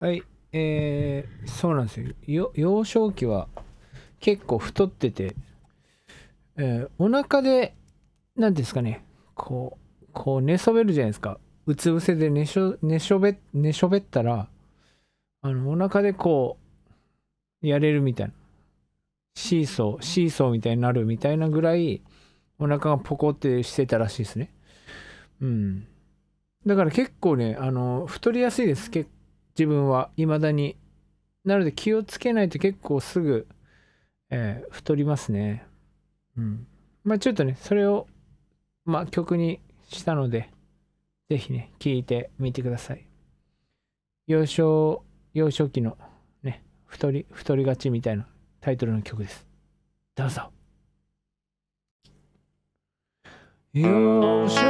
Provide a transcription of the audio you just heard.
はい、えー、そうなんですよ幼少期は結構太ってて、えー、お腹で何ですかねこうこう寝そべるじゃないですかうつ伏せで寝しょ寝しょべ寝しょべったらあのお腹でこうやれるみたいなシーソーシーソーみたいになるみたいなぐらいお腹がポコってしてたらしいですねうんだから結構ねあの太りやすいです結構自分はいまだになので気をつけないと結構すぐ、えー、太りますねうんまあちょっとねそれをまあ曲にしたので是非ね聴いてみてください幼少幼少期のね太り太りがちみたいなタイトルの曲ですどうぞ幼少